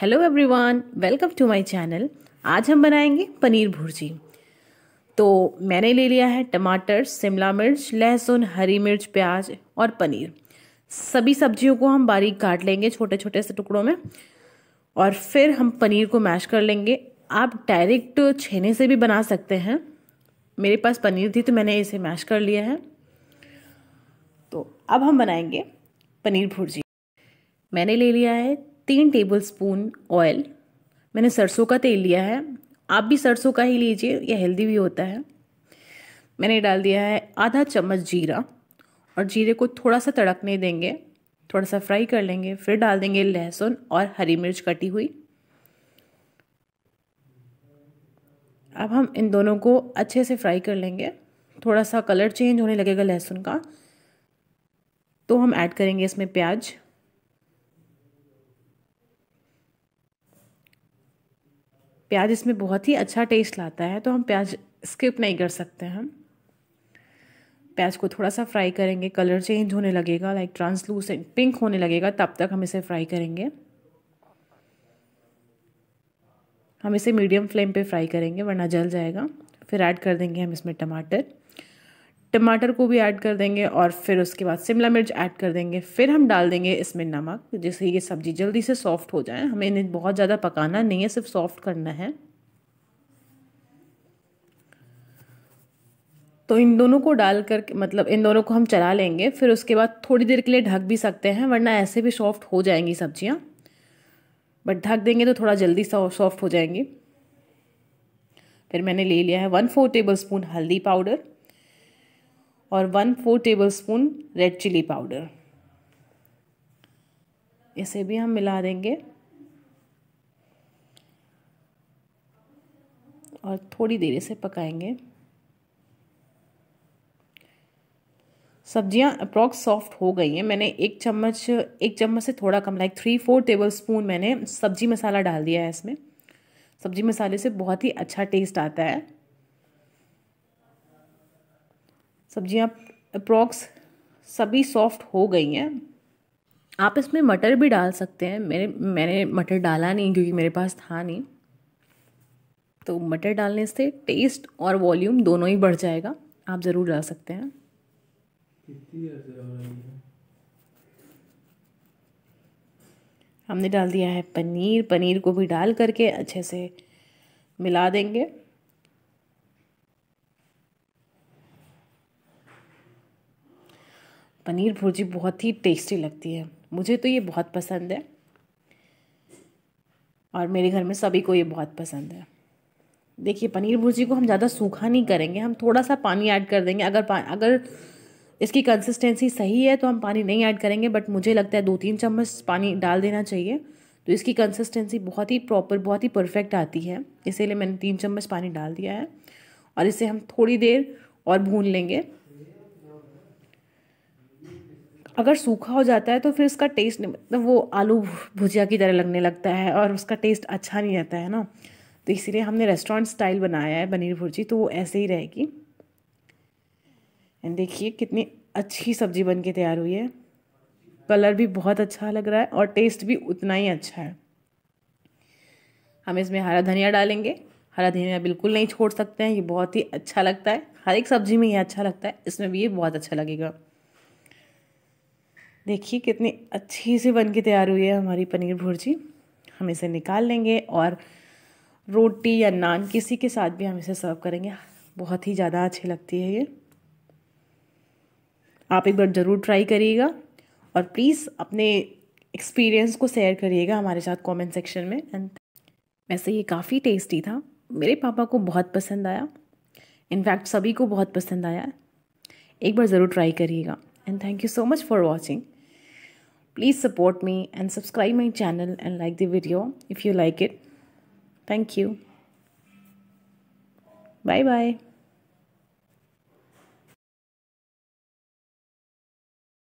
Hello everyone welcome to my channel आज हम बनाएंगे पनीर भुर्जी तो मैंने ले लिया है टमाटर शिमला मिर्च लहसुन हरी मिर्च प्याज और पनीर सभी सब्जियों को हम बारीक काट लेंगे छोटे छोटे से टुकड़ों में और फिर हम पनीर को मैश कर लेंगे आप डायरेक्ट छेने से भी बना सकते हैं मेरे पास पनीर थी तो मैंने इसे मैश कर लिया है तो अब हम बनाएंगे पनीर भुर्जी मैंने ले लिया है तीन टेबल स्पून ऑयल मैंने सरसों का तेल लिया है आप भी सरसों का ही लीजिए यह हेल्दी भी होता है मैंने डाल दिया है आधा चम्मच जीरा और जीरे को थोड़ा सा तड़कने देंगे थोड़ा सा फ्राई कर लेंगे फिर डाल देंगे लहसुन और हरी मिर्च कटी हुई अब हम इन दोनों को अच्छे से फ्राई कर लेंगे थोड़ा सा कलर चेंज होने लगेगा लहसुन का तो हम ऐड करेंगे इसमें प्याज प्याज इसमें बहुत ही अच्छा टेस्ट लाता है तो हम प्याज स्किप नहीं कर सकते हैं प्याज को थोड़ा सा फ्राई करेंगे कलर चेंज होने लगेगा लाइक ट्रांसलूसेंट पिंक होने लगेगा तब तक हम इसे फ्राई करेंगे हम इसे मीडियम फ्लेम पे फ्राई करेंगे वरना जल जाएगा फिर ऐड कर देंगे हम इसमें टमाटर टमाटर को भी ऐड कर देंगे और फिर उसके बाद शिमला मिर्च ऐड कर देंगे फिर हम डाल देंगे इसमें नमक जिससे ये सब्ज़ी जल्दी से सॉफ्ट हो जाए हमें इन्हें बहुत ज़्यादा पकाना नहीं है सिर्फ सॉफ्ट करना है तो इन दोनों को डाल कर मतलब इन दोनों को हम चला लेंगे फिर उसके बाद थोड़ी देर के लिए ढक भी सकते हैं वरना ऐसे भी सॉफ्ट हो जाएंगी सब्ज़ियाँ बट ढक देंगे तो थोड़ा जल्दी सॉफ्ट हो जाएंगी फिर मैंने ले लिया है वन फोर टेबल स्पून हल्दी पाउडर और one four tablespoon red chilli powder इसे भी हम मिला देंगे और थोड़ी देर से पकाएंगे सब्जियां अप्रॉक्स सॉफ्ट हो गई हैं मैंने एक चम्मच एक चम्मच से थोड़ा कम like three four tablespoon मैंने सब्जी मसाला डाल दिया है इसमें सब्जी मसाले से बहुत ही अच्छा टेस्ट आता है सब्जियां अप्रॉक्स सभी सॉफ्ट हो गई हैं आप इसमें मटर भी डाल सकते हैं मेरे मैंने मटर डाला नहीं क्योंकि मेरे पास था नहीं तो मटर डालने से टेस्ट और वॉल्यूम दोनों ही बढ़ जाएगा आप ज़रूर डाल सकते हैं हमने डाल दिया है पनीर पनीर को भी डाल करके अच्छे से मिला देंगे पनीर भुर्जी बहुत ही टेस्टी लगती है मुझे तो ये बहुत पसंद है और मेरे घर में सभी को ये बहुत पसंद है देखिए पनीर भुर्जी को हम ज़्यादा सूखा नहीं करेंगे हम थोड़ा सा पानी ऐड कर देंगे अगर पा अगर इसकी कंसिस्टेंसी सही है तो हम पानी नहीं ऐड करेंगे बट मुझे लगता है दो तीन चम्मच पानी डाल देना चाहिए तो इसकी कंसिस्टेंसी बहुत ही प्रॉपर बहुत ही परफेक्ट आती है इसीलिए मैंने तीन चम्मच पानी डाल दिया है और इसे हम थोड़ी देर और भून लेंगे अगर सूखा हो जाता है तो फिर उसका टेस्ट नहीं मतलब वो आलू भुजिया की तरह लगने लगता है और उसका टेस्ट अच्छा नहीं रहता है ना तो इसीलिए हमने रेस्टोरेंट स्टाइल बनाया है पनीर भुर्जी तो वो ऐसे ही रहेगी एंड देखिए कितनी अच्छी सब्ज़ी बन के तैयार हुई है कलर भी बहुत अच्छा लग रहा है और टेस्ट भी उतना ही अच्छा है हम इसमें हरा धनिया डालेंगे हरा धनिया बिल्कुल नहीं छोड़ सकते हैं ये बहुत ही अच्छा लगता है हर एक सब्ज़ी में ये अच्छा लगता है इसमें भी ये बहुत अच्छा लगेगा देखिए कितनी अच्छी सी बन के तैयार हुई है हमारी पनीर भुर्जी हम इसे निकाल लेंगे और रोटी या नान किसी के साथ भी हम इसे सर्व करेंगे बहुत ही ज़्यादा अच्छी लगती है ये आप एक बार ज़रूर ट्राई करिएगा और प्लीज़ अपने एक्सपीरियंस को शेयर करिएगा हमारे साथ कमेंट सेक्शन में एंड वैसे ये काफ़ी टेस्टी था मेरे पापा को बहुत पसंद आया इनफैक्ट सभी को बहुत पसंद आया एक बार ज़रूर ट्राई करिएगा and thank you so much for watching Please support me and subscribe my channel and like the video if you like it. Thank you. Bye-bye.